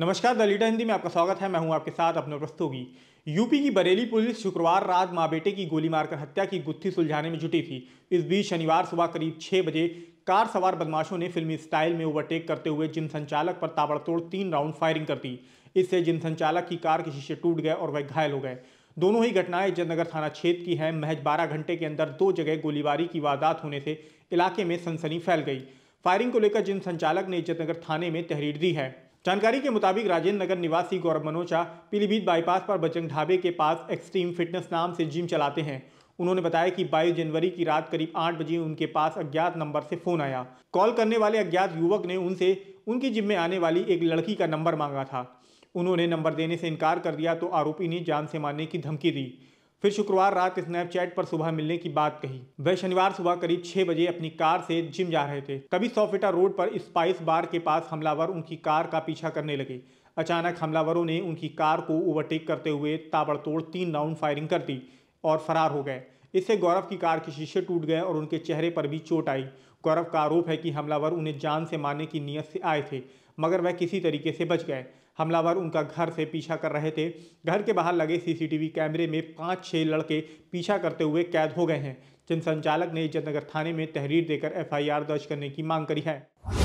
नमस्कार द हिंदी में आपका स्वागत है मैं हूं आपके साथ अपने प्रस्तोगी यूपी की बरेली पुलिस शुक्रवार रात माँ बेटे की गोली मारकर हत्या की गुत्थी सुलझाने में जुटी थी इस बीच शनिवार सुबह करीब छः बजे कार सवार बदमाशों ने फिल्मी स्टाइल में ओवरटेक करते हुए जिम संचालक पर ताबड़तोड़ तीन राउंड फायरिंग कर दी इससे जिम संचालक की कार के शीशे टूट गए और वह घायल हो गए दोनों ही घटनाएं जयनगर थाना क्षेत्र की हैं महज 12 घंटे के अंदर दो जगह गोलीबारी की वारदात होने से इलाके में सनसनी फैल गई फायरिंग को लेकर जिन संचालक ने इज्जतनगर थाने में तहरीर दी है जानकारी के मुताबिक राजेंद्र नगर निवासी गौरव मनोचा पीलीभीत बाईपास पर बजरंग ढाबे के पास एक्सट्रीम फिटनेस नाम से जिम चलाते हैं उन्होंने बताया कि 22 जनवरी की रात करीब आठ बजे उनके पास अज्ञात नंबर से फोन आया कॉल करने वाले अज्ञात युवक ने उनसे उनकी जिम में आने वाली एक लड़की का नंबर मांगा था उन्होंने नंबर देने से इनकार कर दिया तो आरोपी ने जान से मारने की धमकी दी फिर शुक्रवार रात स्नैपचैट पर सुबह मिलने की बात कही वह शनिवार सुबह करीब छह बजे अपनी कार से जिम जा रहे थे तभी सोफेटा रोड पर स्पाइस बार के पास हमलावर उनकी कार का पीछा करने लगे अचानक हमलावरों ने उनकी कार को ओवरटेक करते हुए ताबड़तोड़ तीन राउंड फायरिंग कर दी और फरार हो गए इससे गौरव की कार के शीशे टूट गए और उनके चेहरे पर भी चोट आई गौरव का आरोप है कि हमलावर उन्हें जान से मारने की नीयत से आए थे मगर वह किसी तरीके से बच गए हमलावर उनका घर से पीछा कर रहे थे घर के बाहर लगे सीसीटीवी कैमरे में पाँच छः लड़के पीछा करते हुए कैद हो गए हैं जिन संचालक ने जयनगर थाने में तहरीर देकर एफआईआर दर्ज करने की मांग करी है